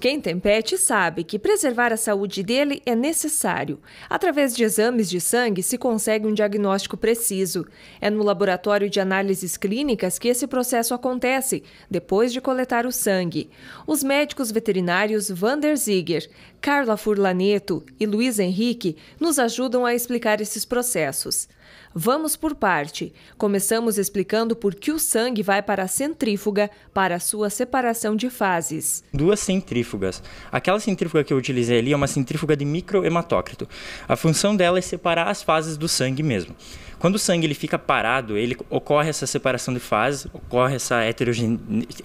Quem tem pet sabe que preservar a saúde dele é necessário. Através de exames de sangue se consegue um diagnóstico preciso. É no laboratório de análises clínicas que esse processo acontece, depois de coletar o sangue. Os médicos veterinários Vander Ziger, Carla Furlaneto e Luiz Henrique nos ajudam a explicar esses processos. Vamos por parte. Começamos explicando por que o sangue vai para a centrífuga para a sua separação de fases. Duas centrífugas centrífugas. Aquela centrífuga que eu utilizei ali é uma centrífuga de microhematócrito. A função dela é separar as fases do sangue mesmo. Quando o sangue ele fica parado, ele ocorre essa separação de fases, ocorre essa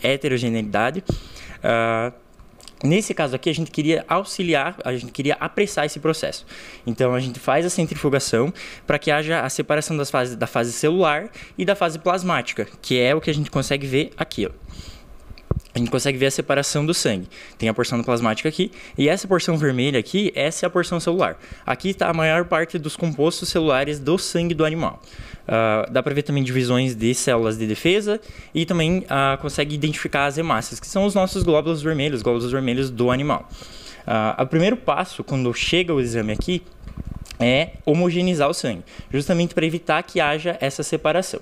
heterogeneidade. Uh... Nesse caso aqui, a gente queria auxiliar, a gente queria apressar esse processo. Então, a gente faz a centrifugação para que haja a separação das fases, da fase celular e da fase plasmática, que é o que a gente consegue ver aqui. Ó a gente consegue ver a separação do sangue. Tem a porção plasmática aqui, e essa porção vermelha aqui, essa é a porção celular. Aqui está a maior parte dos compostos celulares do sangue do animal. Uh, dá para ver também divisões de células de defesa e também uh, consegue identificar as hemácias, que são os nossos glóbulos vermelhos, glóbulos vermelhos do animal. Uh, o primeiro passo, quando chega o exame aqui, é homogeneizar o sangue, justamente para evitar que haja essa separação.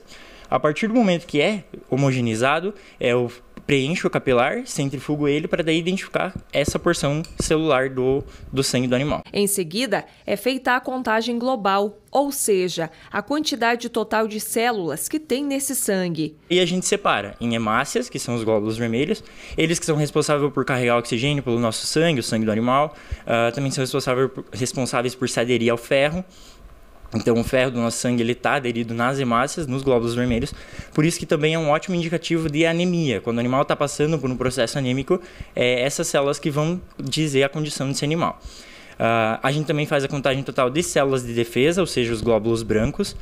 A partir do momento que é homogeneizado, é o preencho o capilar, centrifugo ele para daí identificar essa porção celular do, do sangue do animal. Em seguida, é feita a contagem global, ou seja, a quantidade total de células que tem nesse sangue. E a gente separa em hemácias, que são os glóbulos vermelhos, eles que são responsáveis por carregar oxigênio pelo nosso sangue, o sangue do animal, uh, também são responsáveis por, responsáveis por se aderir ao ferro, então, o ferro do nosso sangue está aderido nas hemácias, nos glóbulos vermelhos, por isso que também é um ótimo indicativo de anemia. Quando o animal está passando por um processo anêmico, é essas células que vão dizer a condição desse animal. Uh, a gente também faz a contagem total de células de defesa, ou seja, os glóbulos brancos. Uh,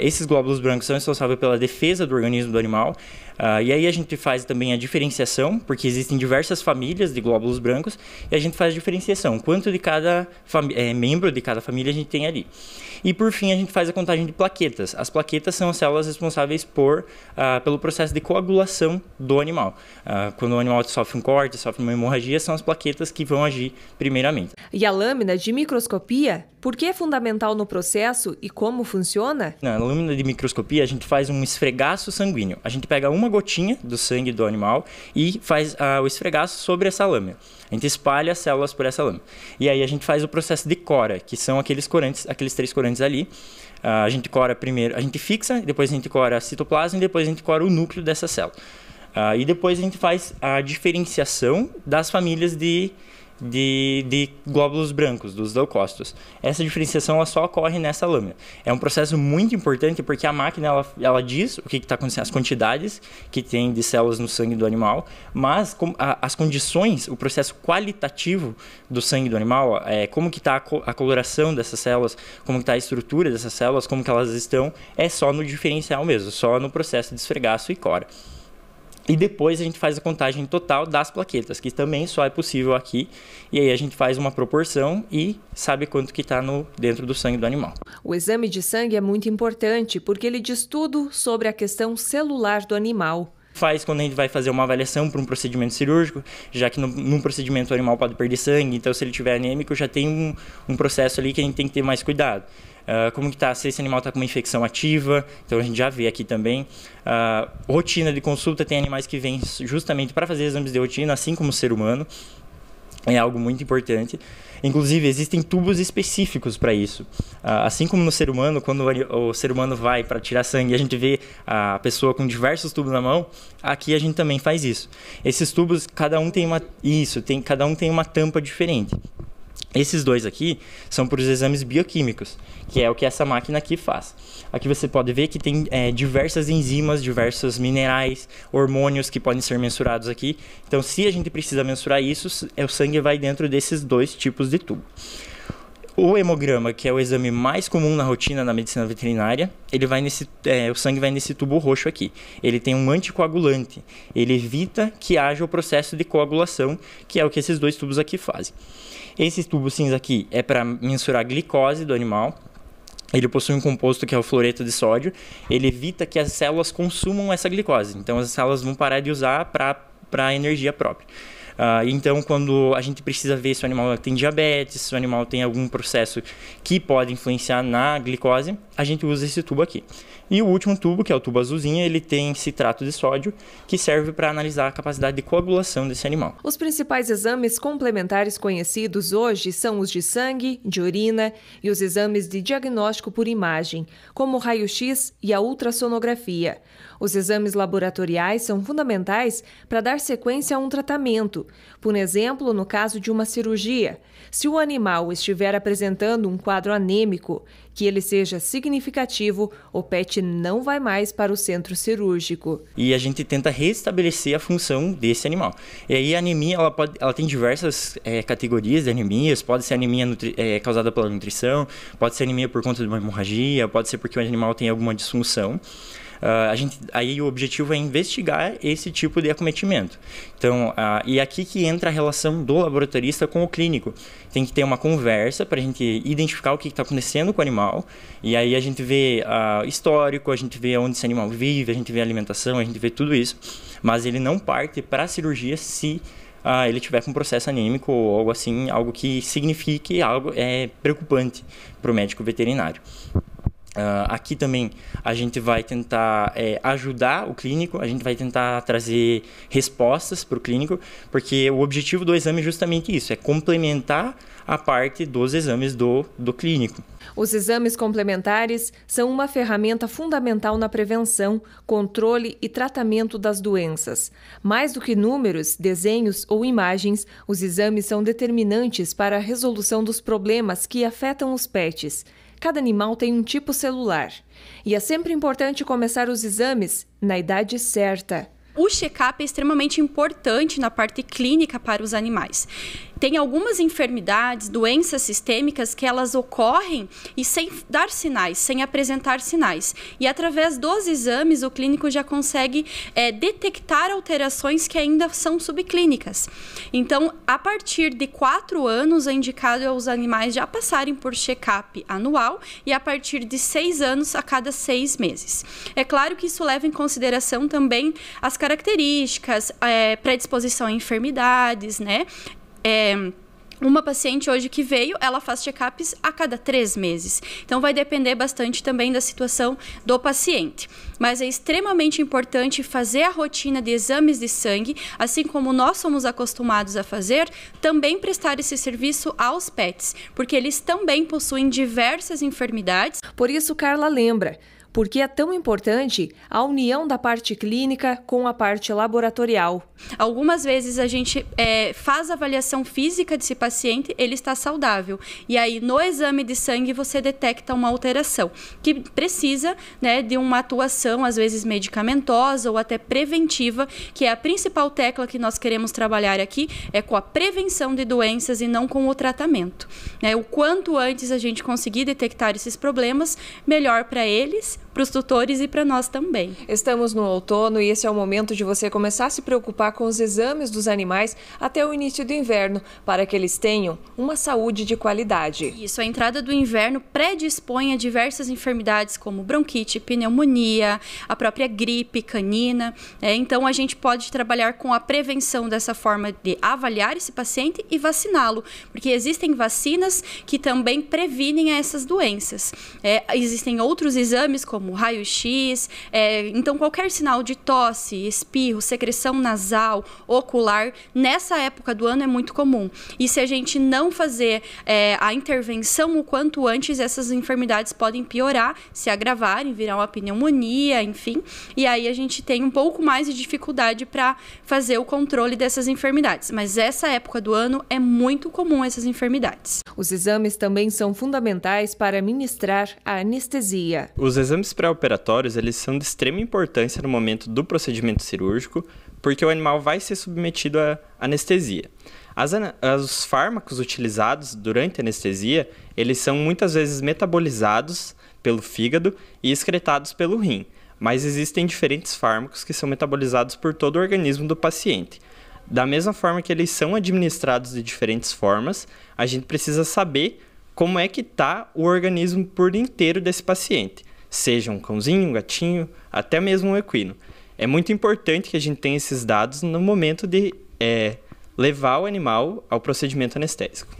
esses glóbulos brancos são responsáveis pela defesa do organismo do animal. Uh, e aí a gente faz também a diferenciação, porque existem diversas famílias de glóbulos brancos, e a gente faz a diferenciação, quanto de cada é, membro de cada família a gente tem ali. E por fim, a gente faz a contagem de plaquetas. As plaquetas são as células responsáveis por, pelo processo de coagulação do animal. quando o animal sofre um corte, sofre uma hemorragia, são as plaquetas que vão agir primeiramente. E a lã lâmina de microscopia? Por que é fundamental no processo e como funciona? Na lâmina de microscopia, a gente faz um esfregaço sanguíneo. A gente pega uma gotinha do sangue do animal e faz ah, o esfregaço sobre essa lâmina. A gente espalha as células por essa lâmina. E aí a gente faz o processo de cora, que são aqueles corantes, aqueles três corantes ali. Ah, a gente cora primeiro, a gente fixa, depois a gente cora a citoplasma e depois a gente cora o núcleo dessa célula. Ah, e depois a gente faz a diferenciação das famílias de de, de glóbulos brancos, dos leucócitos. Essa diferenciação ela só ocorre nessa lâmina. É um processo muito importante porque a máquina ela, ela diz o que está acontecendo, as quantidades que tem de células no sangue do animal, mas com, a, as condições, o processo qualitativo do sangue do animal, é, como que está a, co, a, coloração dessas células, como está a estrutura dessas células, como que elas estão, é só no diferencial mesmo, só no processo de esfregaço e cora. E depois a gente faz a contagem total das plaquetas, que também só é possível aqui. E aí a gente faz uma proporção e sabe quanto que está dentro do sangue do animal. O exame de sangue é muito importante porque ele diz tudo sobre a questão celular do animal faz quando a gente vai fazer uma avaliação para um procedimento cirúrgico, já que no, num procedimento o animal pode perder sangue, então se ele tiver anêmico já tem um, um processo ali que a gente tem que ter mais cuidado. Ah, como que está? se esse animal está com uma infecção ativa, então a gente já vê aqui também. Uh, rotina de consulta, tem animais que vêm justamente para fazer exames de rotina, assim como o ser humano. É algo muito importante. Inclusive, existem tubos específicos para isso. Ah, assim como no ser humano, quando o ser humano vai para tirar sangue, a gente vê a pessoa com diversos tubos na mão, aqui a gente também faz isso. Esses tubos, cada um tem uma isso, tem, cada um tem uma tampa diferente. Esses dois aqui são para os exames bioquímicos, que é o que essa máquina aqui faz. Aqui você pode ver que tem é, diversas enzimas, diversos minerais, hormônios que podem ser mensurados aqui. Então, se a gente precisa mensurar isso, eh, o sangue vai dentro desses dois tipos de tubo. O hemograma, que é o exame mais comum na rotina na medicina veterinária, ele vai nesse, é, o sangue vai nesse tubo roxo aqui. Ele tem um anticoagulante. Ele evita que haja o processo de coagulação, que é o que esses dois tubos aqui fazem. Esse tubo cinza aqui é para mensurar a glicose do animal. Ele possui um composto que é o fluoreto de sódio. Ele evita que as células consumam essa glicose. Então as células vão parar de usar para energia própria. Uh, então, quando a gente precisa ver se o animal tem diabetes, se o animal tem algum processo que pode influenciar na glicose, a gente usa esse tubo aqui. E o último tubo, que é o tubo azulzinho, ele tem citrato de sódio, que serve para analisar a capacidade de coagulação desse animal. Os principais exames complementares conhecidos hoje são os de sangue, de urina e os exames de diagnóstico por imagem, como o raio-x e a ultrassonografia. Os exames laboratoriais são fundamentais para dar sequência a um tratamento por exemplo, no caso de uma cirurgia, se o animal estiver apresentando um quadro anêmico, que ele seja significativo, o pet não vai mais para o centro cirúrgico. E a gente tenta restabelecer a função desse animal. E aí a anemia, ela, pode, ela tem diversas é, categorias de anemias, pode ser anemia é, causada pela nutrição, pode ser anemia por conta de uma hemorragia, pode ser porque o animal tem alguma disfunção. Uh, a gente, aí o objetivo é investigar esse tipo de acometimento. Então, uh, e é aqui que entra a relação do laboratorista com o clínico. Tem que ter uma conversa para a gente identificar o que está acontecendo com o animal. E aí a gente vê uh, histórico, a gente vê onde esse animal vive, a gente vê alimentação, a gente vê tudo isso. Mas ele não parte para a cirurgia se ele tiver com processo anêmico ou algo assim, algo que signifique algo é preocupante para o médico veterinário. Uh, aqui também a gente vai tentar é, ajudar o clínico, a gente vai tentar trazer respostas para o clínico, porque o objetivo do exame é justamente isso, é complementar a parte dos exames do, do clínico. Os exames complementares são uma ferramenta fundamental na prevenção, controle e tratamento das doenças. Mais do que números, desenhos ou imagens, os exames são determinantes para a resolução dos problemas que afetam os pets. Cada animal tem um tipo celular. E é sempre importante começar os exames na idade certa. O check-up é extremamente importante na parte clínica para os animais tem algumas enfermidades, doenças sistêmicas que elas ocorrem e sem dar sinais, sem apresentar sinais. E através dos exames, o clínico já consegue é, detectar alterações que ainda são subclínicas. Então, a partir de quatro anos, é indicado aos animais já passarem por check-up anual e a partir de seis anos, a cada seis meses. É claro que isso leva em consideração também as características, é, predisposição a enfermidades, né? É, uma paciente hoje que veio, ela faz check-ups a cada três meses. Então, vai depender bastante também da situação do paciente. Mas é extremamente importante fazer a rotina de exames de sangue, assim como nós somos acostumados a fazer, também prestar esse serviço aos pets, porque eles também possuem diversas enfermidades. Por isso, Carla lembra por que é tão importante a união da parte clínica com a parte laboratorial. Algumas vezes a gente é, faz a avaliação física desse paciente, ele está saudável. E aí, no exame de sangue, você detecta uma alteração que precisa né, de uma atuação, às vezes medicamentosa ou até preventiva, que é a principal tecla que nós queremos trabalhar aqui, é com a prevenção de doenças e não com o tratamento. Né? O quanto antes a gente conseguir detectar esses problemas, melhor para eles, para os tutores e para nós também. Estamos no outono e esse é o momento de você começar a se preocupar com os exames dos animais até o início do inverno, para que eles tenham uma saúde de qualidade. Isso, a entrada do inverno predispõe a diversas enfermidades como bronquite, pneumonia, a própria gripe canina. Né? Então, a gente pode trabalhar com a prevenção dessa forma de avaliar esse paciente e vaciná-lo, porque existem vacinas que também previnem essas doenças. É, existem outros exames, como como raio-x, é, então qualquer sinal de tosse, espirro, secreção nasal, ocular, nessa época do ano é muito comum. E se a gente não fazer é, a intervenção o quanto antes, essas enfermidades podem piorar, se agravarem, virar uma pneumonia, enfim. E aí a gente tem um pouco mais de dificuldade para fazer o controle dessas enfermidades. Mas essa época do ano é muito comum essas enfermidades. Os exames também são fundamentais para ministrar a anestesia. Os exames pré-operatórios eles são de extrema importância no momento do procedimento cirúrgico, porque o animal vai ser submetido à anestesia. As, os fármacos utilizados durante a anestesia, eles são muitas vezes metabolizados pelo fígado e excretados pelo rim, mas existem diferentes fármacos que são metabolizados por todo o organismo do paciente. Da mesma forma que eles são administrados de diferentes formas, a gente precisa saber como é que está o organismo por inteiro desse paciente seja um cãozinho, um gatinho, até mesmo um equino. É muito importante que a gente tenha esses dados no momento de é, levar o animal ao procedimento anestésico.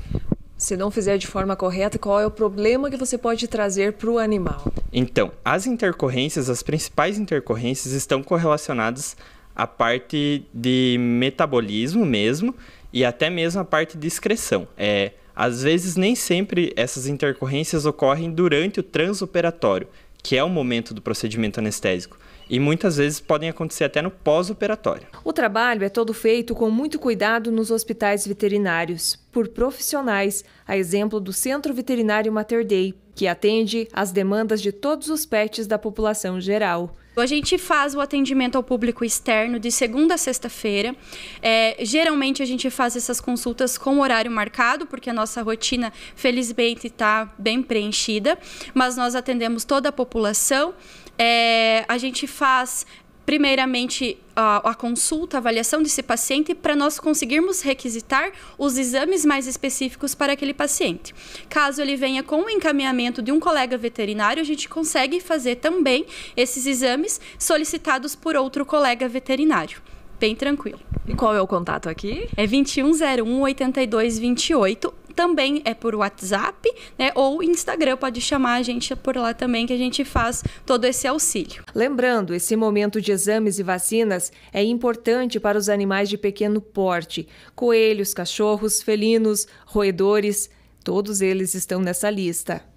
Se não fizer de forma correta, qual é o problema que você pode trazer para o animal? Então, as intercorrências, as principais intercorrências, estão correlacionadas à parte de metabolismo mesmo e até mesmo à parte de excreção. É, às vezes, nem sempre essas intercorrências ocorrem durante o transoperatório que é o momento do procedimento anestésico e muitas vezes podem acontecer até no pós-operatório. O trabalho é todo feito com muito cuidado nos hospitais veterinários, por profissionais, a exemplo do Centro Veterinário Mater Dei, que atende às demandas de todos os pets da população geral. A gente faz o atendimento ao público externo de segunda a sexta-feira. É, geralmente a gente faz essas consultas com horário marcado, porque a nossa rotina, felizmente, está bem preenchida, mas nós atendemos toda a população. É, a gente faz primeiramente, a, a, consulta, a avaliação desse paciente, para nós conseguirmos requisitar os exames mais específicos para aquele paciente. Caso ele venha com o encaminhamento de um colega veterinário, a gente consegue fazer também esses exames solicitados por outro colega veterinário bem tranquilo. E qual é o contato aqui? É 2101 8228 também é por WhatsApp, né? Ou Instagram, pode chamar a gente por lá também, que a gente faz todo esse auxílio. Lembrando, esse momento de exames e vacinas é importante para os animais de pequeno porte: coelhos, cachorros, felinos, roedores, todos eles estão nessa lista.